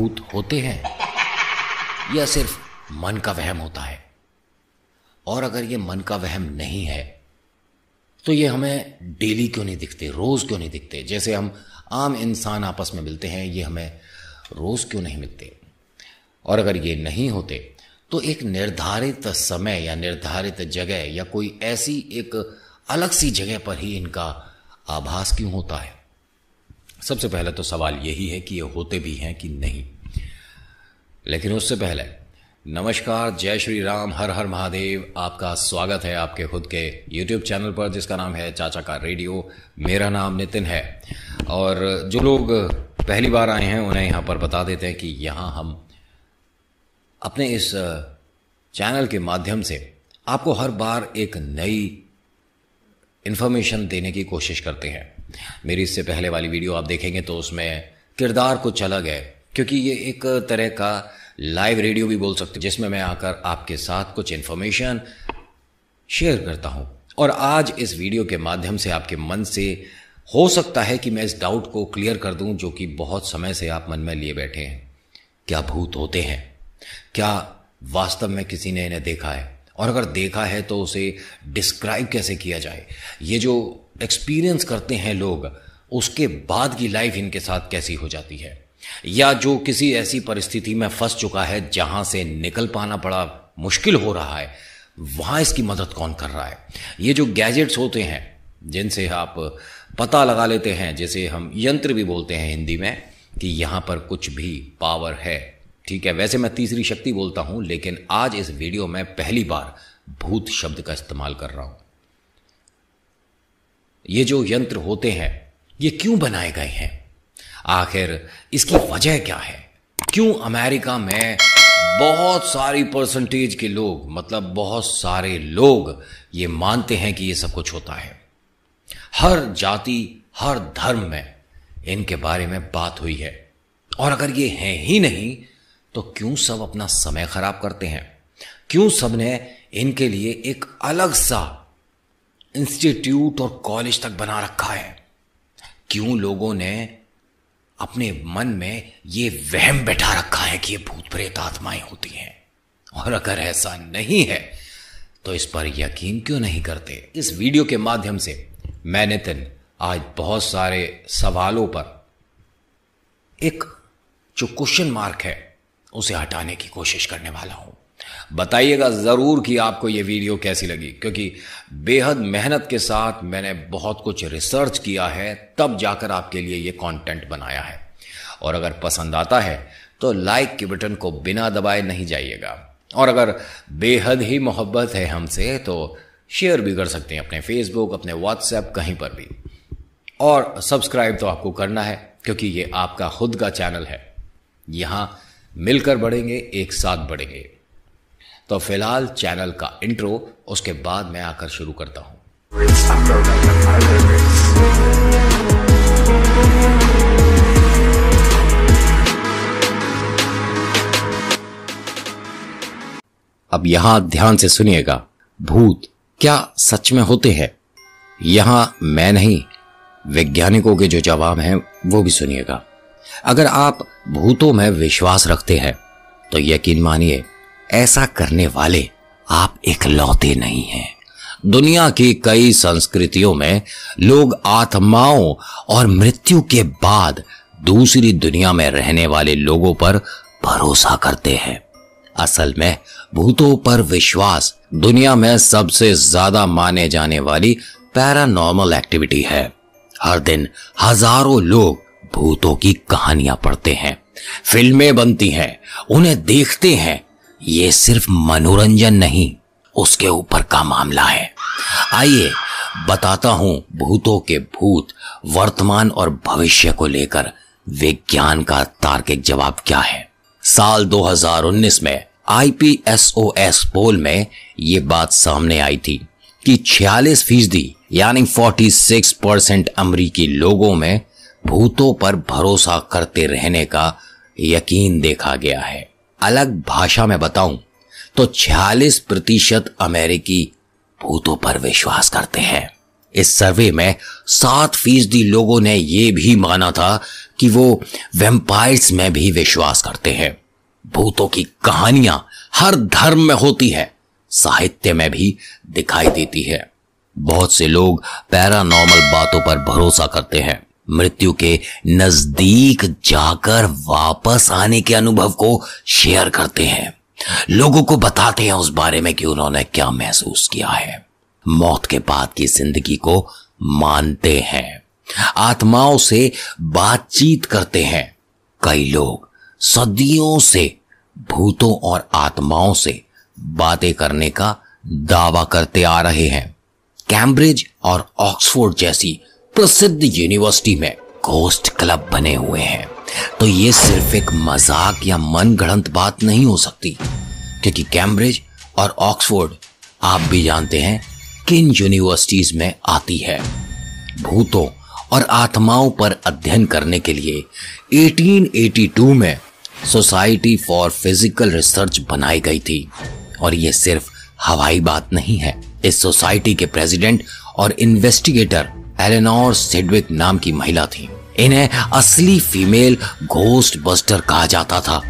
भूत होते हैं यह सिर्फ मन का वहम होता है और अगर ये मन का वहम नहीं है तो ये हमें डेली क्यों नहीं दिखते रोज़ क्यों नहीं दिखते जैसे हम आम इंसान आपस में मिलते हैं ये हमें रोज़ क्यों नहीं मिलते और अगर ये नहीं होते तो एक निर्धारित समय या निर्धारित जगह या कोई ऐसी एक अलग सी जगह पर ही इनका आभास क्यों होता है सबसे पहले तो सवाल यही है कि ये होते भी हैं कि नहीं लेकिन उससे पहले नमस्कार जय श्री राम हर हर महादेव आपका स्वागत है आपके खुद के YouTube चैनल पर जिसका नाम है चाचा का रेडियो मेरा नाम नितिन है और जो लोग पहली बार आए हैं उन्हें यहाँ पर बता देते हैं कि यहाँ हम अपने इस चैनल के माध्यम से आपको हर बार एक नई इन्फॉर्मेशन देने की कोशिश करते हैं मेरी इससे पहले वाली वीडियो आप देखेंगे तो उसमें किरदार कुछ अलग है क्योंकि ये एक तरह का लाइव रेडियो भी बोल सकते जिसमें मैं आकर आपके साथ कुछ इन्फॉर्मेशन शेयर करता हूँ और आज इस वीडियो के माध्यम से आपके मन से हो सकता है कि मैं इस डाउट को क्लियर कर दूं जो कि बहुत समय से आप मन में लिए बैठे हैं क्या भूत होते हैं क्या वास्तव में किसी ने इन्हें देखा है और अगर देखा है तो उसे डिस्क्राइब कैसे किया जाए ये जो एक्सपीरियंस करते हैं लोग उसके बाद की लाइफ इनके साथ कैसी हो जाती है या जो किसी ऐसी परिस्थिति में फंस चुका है जहां से निकल पाना बड़ा मुश्किल हो रहा है वहां इसकी मदद कौन कर रहा है ये जो गैजेट्स होते हैं जिनसे आप पता लगा लेते हैं जैसे हम यंत्र भी बोलते हैं हिंदी में कि यहां पर कुछ भी पावर है ठीक है वैसे मैं तीसरी शक्ति बोलता हूं लेकिन आज इस वीडियो में पहली बार भूत शब्द का इस्तेमाल कर रहा हूं ये जो यंत्र होते हैं ये क्यों बनाए गए हैं आखिर इसकी वजह क्या है क्यों अमेरिका में बहुत सारी परसेंटेज के लोग मतलब बहुत सारे लोग ये मानते हैं कि ये सब कुछ होता है हर जाति हर धर्म में इनके बारे में बात हुई है और अगर ये है ही नहीं तो क्यों सब अपना समय खराब करते हैं क्यों सबने इनके लिए एक अलग सा इंस्टीट्यूट और कॉलेज तक बना रखा है क्यों लोगों ने अपने मन में ये वहम बैठा रखा है कि ये भूत प्रेत आत्माएं होती हैं और अगर ऐसा नहीं है तो इस पर यकीन क्यों नहीं करते इस वीडियो के माध्यम से मैं नितिन आज बहुत सारे सवालों पर एक जो क्वेश्चन मार्क है उसे हटाने की कोशिश करने वाला हूं बताइएगा ज़रूर कि आपको ये वीडियो कैसी लगी क्योंकि बेहद मेहनत के साथ मैंने बहुत कुछ रिसर्च किया है तब जाकर आपके लिए ये कंटेंट बनाया है और अगर पसंद आता है तो लाइक के बटन को बिना दबाए नहीं जाइएगा और अगर बेहद ही मोहब्बत है हमसे तो शेयर भी कर सकते हैं अपने फेसबुक अपने व्हाट्सएप कहीं पर भी और सब्सक्राइब तो आपको करना है क्योंकि ये आपका खुद का चैनल है यहाँ मिलकर बढ़ेंगे एक साथ बढ़ेंगे तो फिलहाल चैनल का इंट्रो उसके बाद मैं आकर शुरू करता हूं अब यहां ध्यान से सुनिएगा भूत क्या सच में होते हैं यहां मैं नहीं वैज्ञानिकों के जो जवाब हैं वो भी सुनिएगा अगर आप भूतों में विश्वास रखते हैं तो यकीन मानिए ऐसा करने वाले आप इकलौते नहीं हैं दुनिया की कई संस्कृतियों में लोग आत्माओं और मृत्यु के बाद दूसरी दुनिया में रहने वाले लोगों पर भरोसा करते हैं असल में भूतों पर विश्वास दुनिया में सबसे ज्यादा माने जाने वाली पैरानॉर्मल एक्टिविटी है हर दिन हजारों लोग भूतों की कहानियां पढ़ते हैं फिल्में बनती हैं उन्हें देखते हैं ये सिर्फ मनोरंजन नहीं उसके ऊपर का मामला है आइए बताता हूं भूतों के भूत वर्तमान और भविष्य को लेकर विज्ञान का तार्किक जवाब क्या है साल 2019 में आईपीएसओएस पोल में ये बात सामने आई थी कि 46 फीसदी यानी 46 परसेंट अमरीकी लोगों में भूतों पर भरोसा करते रहने का यकीन देखा गया है अलग भाषा में बताऊं तो 46 प्रतिशत अमेरिकी भूतों पर विश्वास करते हैं इस सर्वे में सात फीसदी लोगों ने यह भी माना था कि वो वेम्पायर्स में भी विश्वास करते हैं भूतों की कहानियां हर धर्म में होती है साहित्य में भी दिखाई देती है बहुत से लोग पैरानॉर्मल बातों पर भरोसा करते हैं मृत्यु के नजदीक जाकर वापस आने के अनुभव को शेयर करते हैं लोगों को बताते हैं उस बारे में कि उन्होंने क्या महसूस किया है मौत के बाद की जिंदगी को मानते हैं आत्माओं से बातचीत करते हैं कई लोग सदियों से भूतों और आत्माओं से बातें करने का दावा करते आ रहे हैं कैम्ब्रिज और ऑक्सफोर्ड जैसी प्रसिद्ध यूनिवर्सिटी में घोस्ट क्लब बने हुए हैं तो ये सिर्फ एक मजाक या मनगढ़ंत बात नहीं हो सकती क्योंकि कैम्ब्रिज और ऑक्सफोर्ड आप भी जानते हैं किन यूनिवर्सिटीज में आती है भूतों और आत्माओं पर अध्ययन करने के लिए 1882 में सोसाइटी फॉर फिजिकल रिसर्च बनाई गई थी और यह सिर्फ हवाई बात नहीं है इस सोसाइटी के प्रेसिडेंट और इन्वेस्टिगेटर एलेनोर सिडविक नाम की महिला थी इन्हें असली फीमेल घोस्ट बस्टर कहा जाता था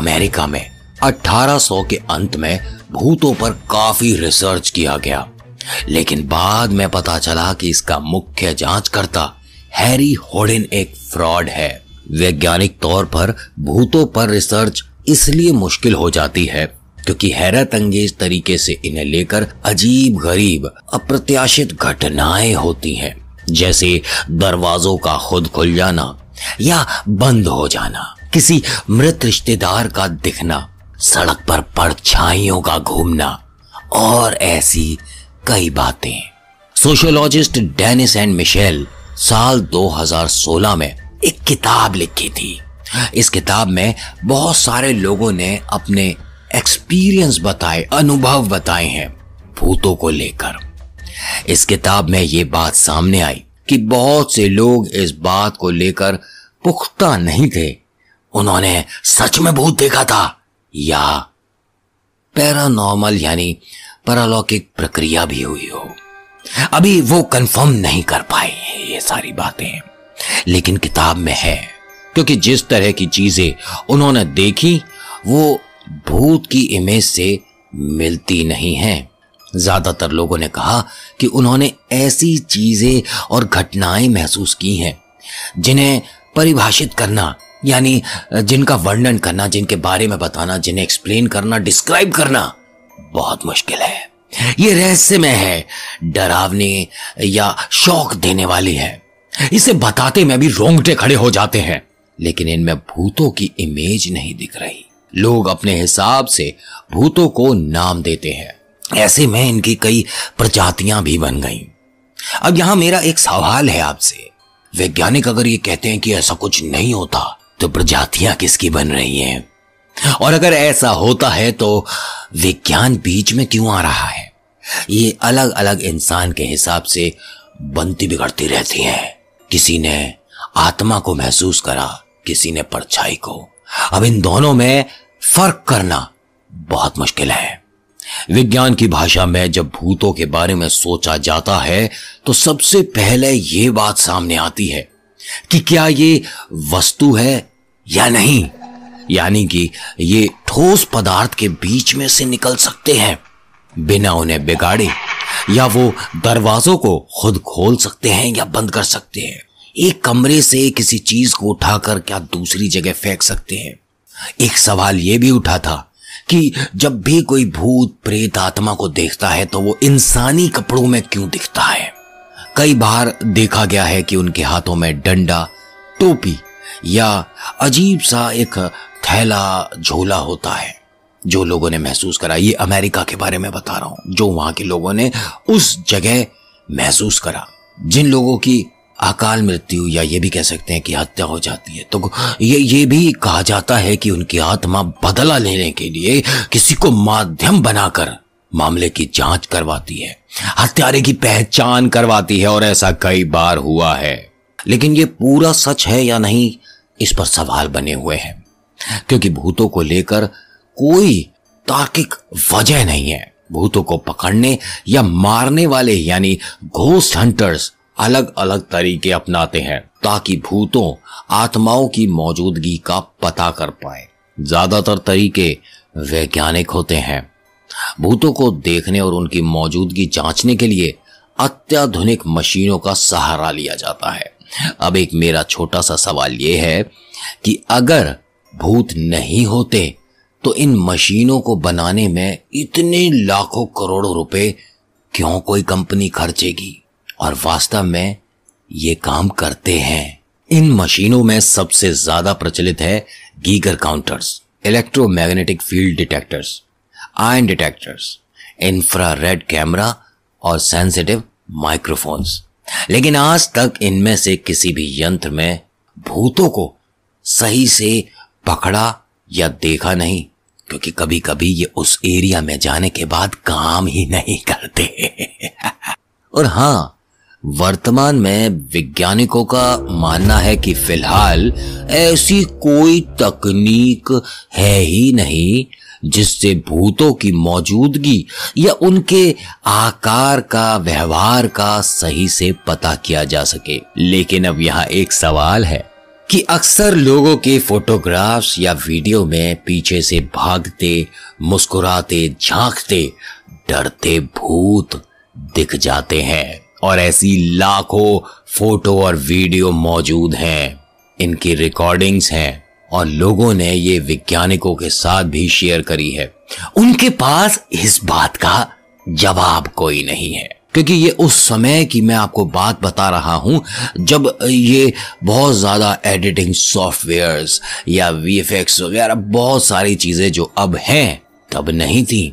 अमेरिका में 1800 के अंत में भूतों पर काफी रिसर्च किया गया लेकिन बाद में पता चला कि इसका मुख्य जांचकर्ता हैरी होडिन एक फ्रॉड है वैज्ञानिक तौर पर भूतों पर रिसर्च इसलिए मुश्किल हो जाती है क्योंकि हैरत अंगेज तरीके से इन्हें लेकर अजीब गरीब अप्रत्याशित घटनाएं होती हैं जैसे दरवाजों का खुद खुल जाना या बंद हो जाना किसी मृत रिश्तेदार का दिखना सड़क पर परछाइयों का घूमना और ऐसी कई बातें सोशोलॉजिस्ट डेनिस एंड मिशेल साल 2016 में एक किताब लिखी थी इस किताब में बहुत सारे लोगों ने अपने एक्सपीरियंस बताए अनुभव बताए हैं भूतों को लेकर इस किताब में ये बात सामने आई कि बहुत से लोग इस बात को लेकर पुख्ता नहीं थे उन्होंने सच में भूत देखा था या पैरानॉर्मल यानी परालौकिक प्रक्रिया भी हुई हो अभी वो कंफर्म नहीं कर पाए हैं ये सारी बातें लेकिन किताब में है क्योंकि जिस तरह की चीजें उन्होंने देखी वो भूत की इमेज से मिलती नहीं है ज्यादातर लोगों ने कहा कि उन्होंने ऐसी चीजें और घटनाएं महसूस की हैं जिन्हें परिभाषित करना यानी जिनका वर्णन करना जिनके बारे में बताना जिन्हें एक्सप्लेन करना डिस्क्राइब करना बहुत मुश्किल है ये रहस्यमय है डरावनी या शौक देने वाली है इसे बताते में भी रोंगटे खड़े हो जाते हैं लेकिन इनमें भूतों की इमेज नहीं दिख रही लोग अपने हिसाब से भूतों को नाम देते हैं ऐसे में इनकी कई प्रजातियां भी बन गई अब यहां मेरा एक सवाल है आपसे वैज्ञानिक अगर ये कहते हैं कि ऐसा कुछ नहीं होता तो प्रजातियां किसकी बन रही हैं और अगर ऐसा होता है तो विज्ञान बीच में क्यों आ रहा है ये अलग अलग इंसान के हिसाब से बनती बिगड़ती रहती हैं किसी ने आत्मा को महसूस करा किसी ने परछाई को अब इन दोनों में फर्क करना बहुत मुश्किल है विज्ञान की भाषा में जब भूतों के बारे में सोचा जाता है तो सबसे पहले ये बात सामने आती है कि क्या ये वस्तु है या नहीं यानी कि ये ठोस पदार्थ के बीच में से निकल सकते हैं बिना उन्हें बिगाड़े या वो दरवाजों को खुद खोल सकते हैं या बंद कर सकते हैं एक कमरे से किसी चीज को उठाकर क्या दूसरी जगह फेंक सकते हैं एक सवाल यह भी उठा था कि जब भी कोई भूत प्रेत आत्मा को देखता है तो वो इंसानी कपड़ों में क्यों दिखता है कई बार देखा गया है कि उनके हाथों में डंडा टोपी या अजीब सा एक थैला झोला होता है जो लोगों ने महसूस करा ये अमेरिका के बारे में बता रहा हूं जो वहां के लोगों ने उस जगह महसूस करा जिन लोगों की अकाल मृत्यु या ये भी कह सकते हैं कि हत्या हो जाती है तो ये ये भी कहा जाता है कि उनकी आत्मा बदला लेने के लिए किसी को माध्यम बनाकर मामले की जांच करवाती है हत्यारे की पहचान करवाती है और ऐसा कई बार हुआ है लेकिन ये पूरा सच है या नहीं इस पर सवाल बने हुए हैं क्योंकि भूतों को लेकर कोई तार्किक वजह नहीं है भूतों को पकड़ने या मारने वाले यानी घोस्ट हंटर्स अलग अलग तरीके अपनाते हैं ताकि भूतों आत्माओं की मौजूदगी का पता कर पाए ज्यादातर तरीके वैज्ञानिक होते हैं भूतों को देखने और उनकी मौजूदगी जांचने के लिए अत्याधुनिक मशीनों का सहारा लिया जाता है अब एक मेरा छोटा सा सवाल यह है कि अगर भूत नहीं होते तो इन मशीनों को बनाने में इतने लाखों करोड़ों रुपए क्यों कोई कंपनी खर्चेगी और वास्तव में ये काम करते हैं इन मशीनों में सबसे ज्यादा प्रचलित है Geiger counters electromagnetic field detectors ion detectors infrared camera और सेंसिटिव माइक्रोफोन्स लेकिन आज तक इनमें से किसी भी यंत्र में भूतों को सही से पकड़ा या देखा नहीं क्योंकि कभी कभी ये उस एरिया में जाने के बाद काम ही नहीं करते और हाँ वर्तमान में वैज्ञानिकों का मानना है कि फिलहाल ऐसी कोई तकनीक है ही नहीं जिससे भूतों की मौजूदगी या उनके आकार का व्यवहार का सही से पता किया जा सके लेकिन अब यहाँ एक सवाल है कि अक्सर लोगों के फोटोग्राफ्स या वीडियो में पीछे से भागते मुस्कुराते झांकते डरते भूत दिख जाते हैं और ऐसी लाखों फोटो और वीडियो मौजूद हैं इनकी रिकॉर्डिंग्स हैं और लोगों ने ये वैज्ञानिकों के साथ भी शेयर करी है उनके पास इस बात का जवाब कोई नहीं है क्योंकि ये उस समय की मैं आपको बात बता रहा हूं जब ये बहुत ज़्यादा एडिटिंग सॉफ्टवेयर्स या वी वगैरह बहुत सारी चीज़ें जो अब हैं तब नहीं थी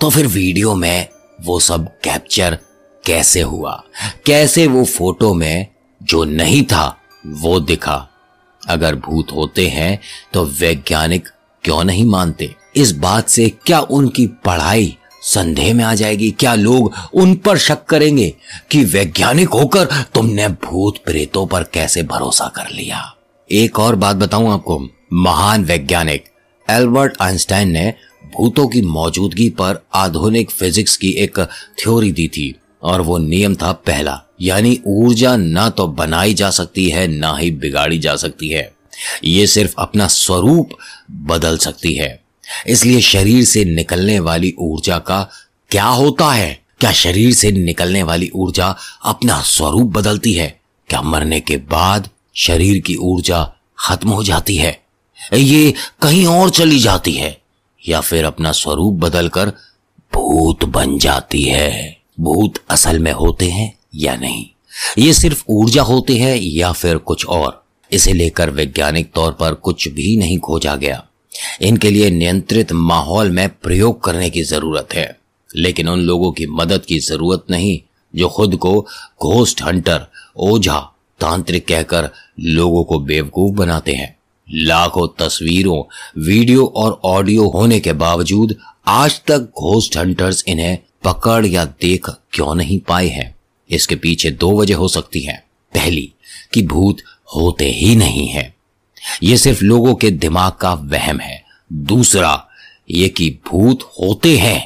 तो फिर वीडियो में वो सब कैप्चर कैसे हुआ कैसे वो फोटो में जो नहीं था वो दिखा अगर भूत होते हैं तो वैज्ञानिक क्यों नहीं मानते इस बात से क्या उनकी पढ़ाई संदेह में आ जाएगी क्या लोग उन पर शक करेंगे कि वैज्ञानिक होकर तुमने भूत प्रेतों पर कैसे भरोसा कर लिया एक और बात बताऊं आपको महान वैज्ञानिक एल्बर्ट आइंस्टाइन ने भूतों की मौजूदगी पर आधुनिक फिजिक्स की एक थ्योरी दी थी और वो नियम था पहला यानी ऊर्जा ना तो बनाई जा सकती है ना ही बिगाड़ी जा सकती है ये सिर्फ अपना स्वरूप बदल सकती है इसलिए शरीर से निकलने वाली ऊर्जा का क्या होता है क्या शरीर से निकलने वाली ऊर्जा अपना स्वरूप बदलती है क्या मरने के बाद शरीर की ऊर्जा खत्म हो जाती है ये कहीं और चली जाती है या फिर अपना स्वरूप बदलकर भूत बन जाती है भूत असल में होते हैं या नहीं ये सिर्फ ऊर्जा होते हैं या फिर कुछ और इसे लेकर वैज्ञानिक तौर पर कुछ भी नहीं खोजा गया इनके लिए नियंत्रित माहौल में प्रयोग करने की जरूरत है लेकिन उन लोगों की मदद की जरूरत नहीं जो खुद को घोस्ट हंटर ओझा तांत्रिक कहकर लोगों को बेवकूफ बनाते हैं लाखों तस्वीरों वीडियो और ऑडियो होने के बावजूद आज तक घोस्ट हंटर्स इन्हें पकड़ या देख क्यों नहीं पाए हैं इसके पीछे दो वजह हो सकती है पहली कि भूत होते ही नहीं है यह सिर्फ लोगों के दिमाग का वहम है दूसरा ये कि भूत होते हैं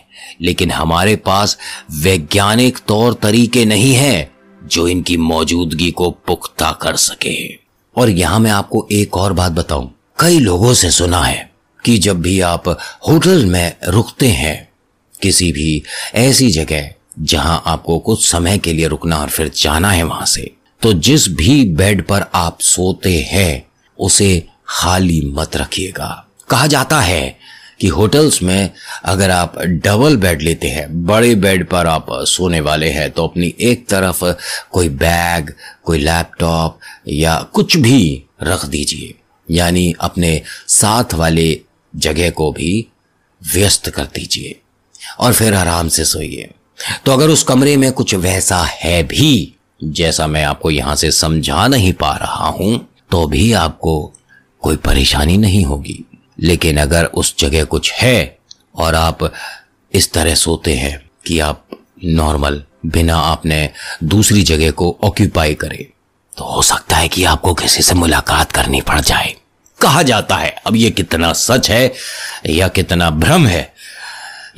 लेकिन हमारे पास वैज्ञानिक तौर तरीके नहीं है जो इनकी मौजूदगी को पुख्ता कर सके और यहां मैं आपको एक और बात बताऊं कई लोगों से सुना है कि जब भी आप होटल में रुकते हैं किसी भी ऐसी जगह जहां आपको कुछ समय के लिए रुकना और फिर जाना है वहां से तो जिस भी बेड पर आप सोते हैं उसे खाली मत रखिएगा कहा जाता है कि होटल्स में अगर आप डबल बेड लेते हैं बड़े बेड पर आप सोने वाले हैं तो अपनी एक तरफ कोई बैग कोई लैपटॉप या कुछ भी रख दीजिए यानी अपने साथ वाले जगह को भी व्यस्त कर दीजिए और फिर आराम से सोइए तो अगर उस कमरे में कुछ वैसा है भी जैसा मैं आपको यहां से समझा नहीं पा रहा हूं तो भी आपको कोई परेशानी नहीं होगी लेकिन अगर उस जगह कुछ है और आप इस तरह सोते हैं कि आप नॉर्मल बिना आपने दूसरी जगह को ऑक्यूपाई करे तो हो सकता है कि आपको किसी से मुलाकात करनी पड़ जाए कहा जाता है अब यह कितना सच है या कितना भ्रम है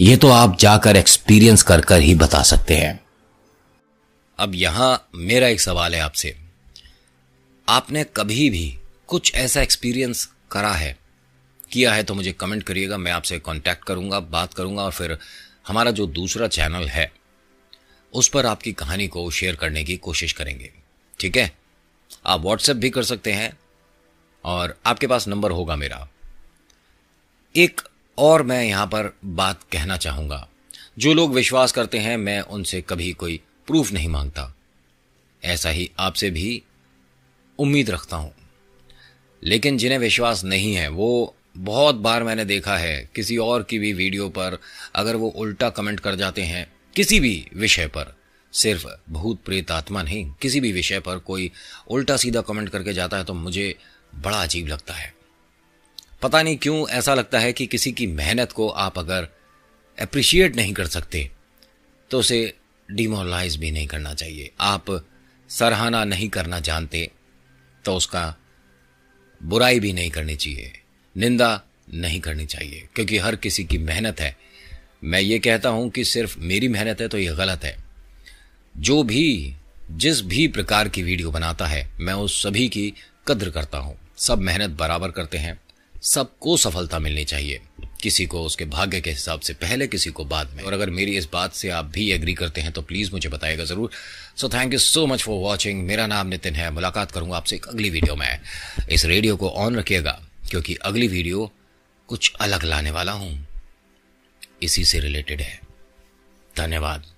ये तो आप जाकर एक्सपीरियंस कर कर ही बता सकते हैं अब यहां मेरा एक सवाल है आपसे आपने कभी भी कुछ ऐसा एक्सपीरियंस करा है किया है तो मुझे कमेंट करिएगा मैं आपसे कांटेक्ट करूंगा बात करूंगा और फिर हमारा जो दूसरा चैनल है उस पर आपकी कहानी को शेयर करने की कोशिश करेंगे ठीक है आप व्हाट्सएप भी कर सकते हैं और आपके पास नंबर होगा मेरा एक और मैं यहाँ पर बात कहना चाहूँगा जो लोग विश्वास करते हैं मैं उनसे कभी कोई प्रूफ नहीं मांगता ऐसा ही आपसे भी उम्मीद रखता हूँ लेकिन जिन्हें विश्वास नहीं है वो बहुत बार मैंने देखा है किसी और की भी वीडियो पर अगर वो उल्टा कमेंट कर जाते हैं किसी भी विषय पर सिर्फ भूत प्रेत आत्मा नहीं किसी भी विषय पर कोई उल्टा सीधा कमेंट करके जाता है तो मुझे बड़ा अजीब लगता है पता नहीं क्यों ऐसा लगता है कि किसी की मेहनत को आप अगर अप्रिशिएट नहीं कर सकते तो उसे डिमोरलाइज भी नहीं करना चाहिए आप सराहना नहीं करना जानते तो उसका बुराई भी नहीं करनी चाहिए निंदा नहीं करनी चाहिए क्योंकि हर किसी की मेहनत है मैं ये कहता हूं कि सिर्फ मेरी मेहनत है तो यह गलत है जो भी जिस भी प्रकार की वीडियो बनाता है मैं उस सभी की कद्र करता हूँ सब मेहनत बराबर करते हैं सबको सफलता मिलनी चाहिए किसी को उसके भाग्य के हिसाब से पहले किसी को बाद में और अगर मेरी इस बात से आप भी एग्री करते हैं तो प्लीज़ मुझे बताएगा ज़रूर so thank you so much for watching मेरा नाम नितिन है मुलाकात करूंगा आपसे एक अगली वीडियो में इस रेडियो को ऑन रखिएगा क्योंकि अगली वीडियो कुछ अलग लाने वाला हूं इसी से रिलेटेड है धन्यवाद